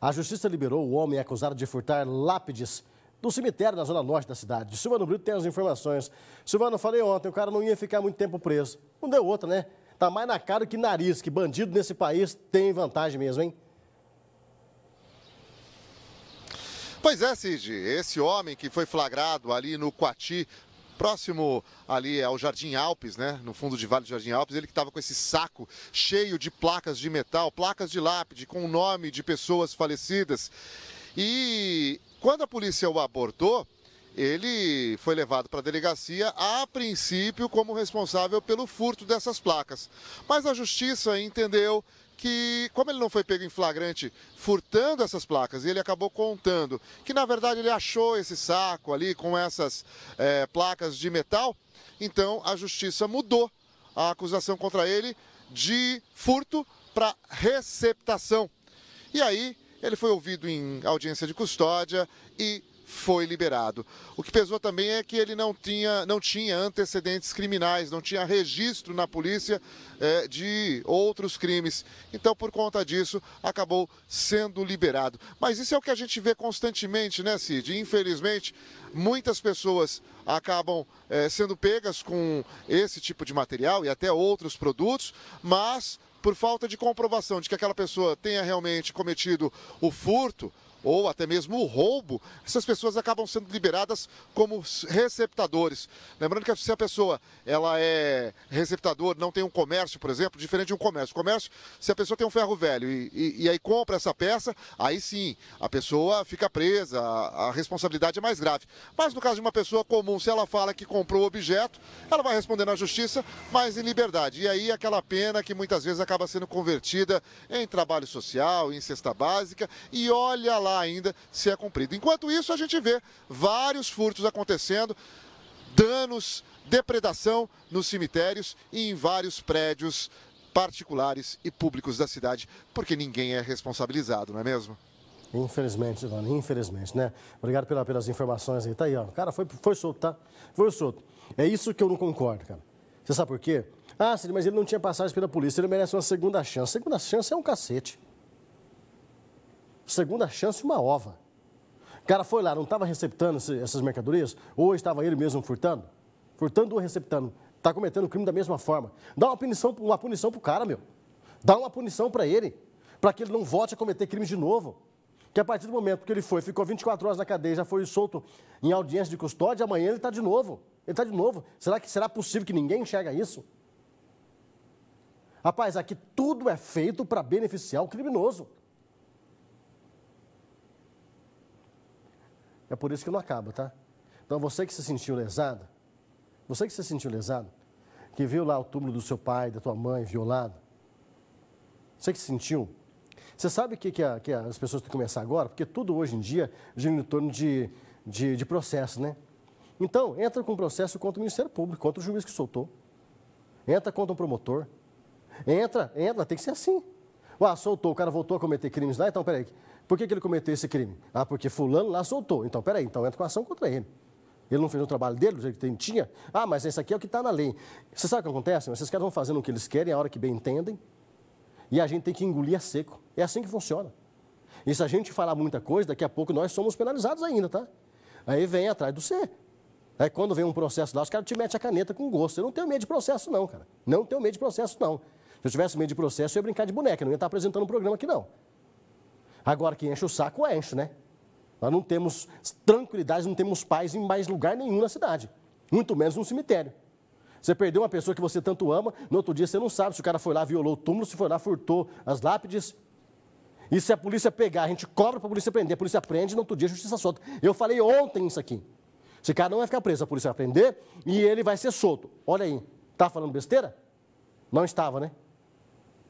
A justiça liberou o homem acusado de furtar lápides do cemitério na zona norte da cidade. Silvano Brito tem as informações. Silvano, falei ontem, o cara não ia ficar muito tempo preso. Não deu outra, né? Tá mais na cara que nariz, que bandido nesse país tem vantagem mesmo, hein? Pois é, Cid, esse homem que foi flagrado ali no Coati, próximo ali ao é Jardim Alpes, né? No fundo de Vale do Jardim Alpes, ele que estava com esse saco cheio de placas de metal, placas de lápide com o nome de pessoas falecidas. E quando a polícia o abordou, ele foi levado para a delegacia, a princípio, como responsável pelo furto dessas placas. Mas a justiça entendeu que, como ele não foi pego em flagrante furtando essas placas, e ele acabou contando que, na verdade, ele achou esse saco ali com essas é, placas de metal, então a justiça mudou a acusação contra ele de furto para receptação. E aí ele foi ouvido em audiência de custódia e foi liberado. O que pesou também é que ele não tinha, não tinha antecedentes criminais, não tinha registro na polícia é, de outros crimes. Então, por conta disso, acabou sendo liberado. Mas isso é o que a gente vê constantemente, né, Cid? Infelizmente, muitas pessoas acabam é, sendo pegas com esse tipo de material e até outros produtos, mas por falta de comprovação de que aquela pessoa tenha realmente cometido o furto, ou até mesmo o roubo, essas pessoas acabam sendo liberadas como receptadores. Lembrando que se a pessoa ela é receptador, não tem um comércio, por exemplo, diferente de um comércio. comércio, se a pessoa tem um ferro velho e, e, e aí compra essa peça, aí sim, a pessoa fica presa, a, a responsabilidade é mais grave. Mas no caso de uma pessoa comum, se ela fala que comprou o objeto, ela vai responder na justiça, mas em liberdade. E aí aquela pena que muitas vezes acaba sendo convertida em trabalho social, em cesta básica, e olha lá lá ainda se é cumprido. Enquanto isso, a gente vê vários furtos acontecendo, danos, depredação nos cemitérios e em vários prédios particulares e públicos da cidade, porque ninguém é responsabilizado, não é mesmo? Infelizmente, Ivan, infelizmente, né? Obrigado pela, pelas informações aí. Tá aí, ó. Cara, foi, foi solto, tá? Foi solto. É isso que eu não concordo, cara. Você sabe por quê? Ah, mas ele não tinha passagem pela polícia, ele merece uma segunda chance. Segunda chance é um cacete segunda chance, uma ova. O cara foi lá, não estava receptando essas mercadorias, ou estava ele mesmo furtando? Furtando ou receptando? Está cometendo o crime da mesma forma. Dá uma punição uma punição para o cara, meu. Dá uma punição para ele, para que ele não volte a cometer crime de novo. Que a partir do momento que ele foi, ficou 24 horas na cadeia, já foi solto em audiência de custódia, amanhã ele está de novo. Ele está de novo. Será que será possível que ninguém enxerga isso? Rapaz, aqui tudo é feito para beneficiar o criminoso. É por isso que não acaba, tá? Então você que se sentiu lesado, você que se sentiu lesado, que viu lá o túmulo do seu pai, da tua mãe violado, você que se sentiu, você sabe o que, que, a, que, as pessoas têm que começar agora? Porque tudo hoje em dia gira em torno de, de, de processo, né? Então, entra com processo contra o Ministério Público, contra o juiz que soltou. Entra contra um promotor. Entra, entra, tem que ser assim. Ah, soltou, o cara voltou a cometer crimes lá, então peraí. Por que, que ele cometeu esse crime? Ah, porque fulano lá soltou. Então, peraí, então entra com ação contra ele. Ele não fez o trabalho dele, do jeito que tinha. Ah, mas esse aqui é o que está na lei. Você sabe o que acontece? Esses caras vão fazendo o que eles querem, a hora que bem entendem. E a gente tem que engolir a seco. É assim que funciona. E se a gente falar muita coisa, daqui a pouco nós somos penalizados ainda, tá? Aí vem atrás do C. Aí quando vem um processo lá, os caras te metem a caneta com gosto. Eu não tenho medo de processo, não, cara. Não tenho medo de processo, não. Se eu tivesse medo de processo, eu ia brincar de boneca, não ia estar apresentando um programa aqui, não. Agora, quem enche o saco, enche, né? Nós não temos tranquilidade, não temos paz em mais lugar nenhum na cidade, muito menos no cemitério. Você perdeu uma pessoa que você tanto ama, no outro dia você não sabe se o cara foi lá, violou o túmulo, se foi lá, furtou as lápides. E se a polícia pegar, a gente cobra para a polícia prender, a polícia prende, no outro dia a justiça solta. Eu falei ontem isso aqui. Esse cara não vai ficar preso, a polícia vai prender e ele vai ser solto. Olha aí, tá falando besteira? Não estava, né?